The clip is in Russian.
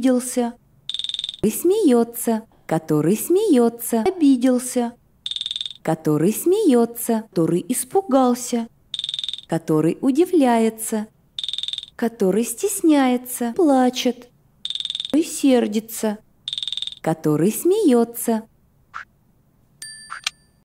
обиделся. Который смеется, который смеется, обиделся. Который смеется, который испугался. Который удивляется, который стесняется, плачет. Который сердится, который смеется,